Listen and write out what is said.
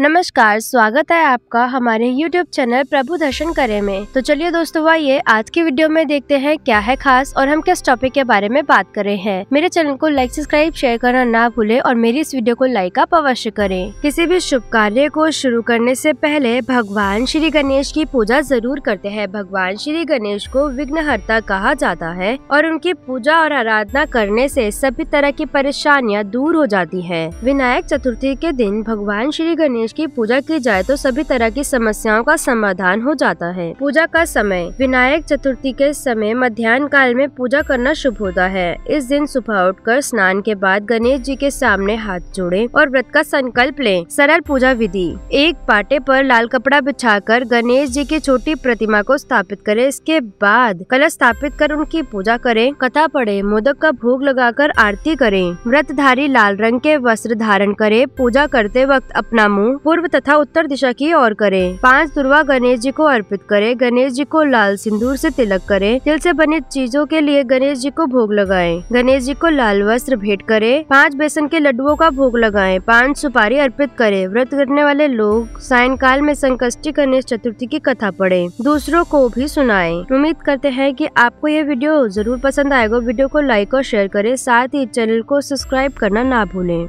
नमस्कार स्वागत है आपका हमारे YouTube चैनल प्रभु दर्शन करे में तो चलिए दोस्तों आइए आज की वीडियो में देखते हैं क्या है खास और हम किस टॉपिक के बारे में बात कर रहे हैं मेरे चैनल को लाइक सब्सक्राइब शेयर करना ना भूले और मेरी इस वीडियो को लाइक आप अवश्य करें किसी भी शुभ कार्य को शुरू करने से पहले भगवान श्री गणेश की पूजा जरूर करते हैं भगवान श्री गणेश को विघ्नहरता कहा जाता है और उनकी पूजा और आराधना करने ऐसी सभी तरह की परेशानियाँ दूर हो जाती है विनायक चतुर्थी के दिन भगवान श्री गणेश गणेश की पूजा की जाए तो सभी तरह की समस्याओं का समाधान हो जाता है पूजा का समय विनायक चतुर्थी के समय मध्यान्ह काल में पूजा करना शुभ होता है इस दिन सुबह उठकर स्नान के बाद गणेश जी के सामने हाथ जोड़े और व्रत का संकल्प लें सरल पूजा विधि एक पाटे पर लाल कपड़ा बिछाकर गणेश जी की छोटी प्रतिमा को स्थापित करें इसके बाद कलश स्थापित कर उनकी पूजा करें कथा पढ़ें मोदक का भोग लगाकर आरती करें व्रतधारी लाल रंग के वस्त्र धारण करें पूजा करते वक्त अपना मुंह पूर्व तथा उत्तर दिशा की ओर करें पाँच दुर्वा गणेश जी को अर्पित करें गणेश जी को लाल सिंदूर से तिलक करें तिल से बने चीजों के लिए गणेश जी को भोग लगाएं गणेश जी को लाल वस्त्र भेंट करें पांच बेसन के लड्डुओं का भोग लगाएं पांच सुपारी अर्पित करें व्रत करने वाले लोग काल में संकष्टी गणेश चतुर्थी की कथा पढ़े दूसरों को भी सुनाए उम्मीद करते हैं की आपको यह वीडियो जरूर पसंद आएगा वीडियो को लाइक और शेयर करे साथ ही चैनल को सब्सक्राइब करना ना भूले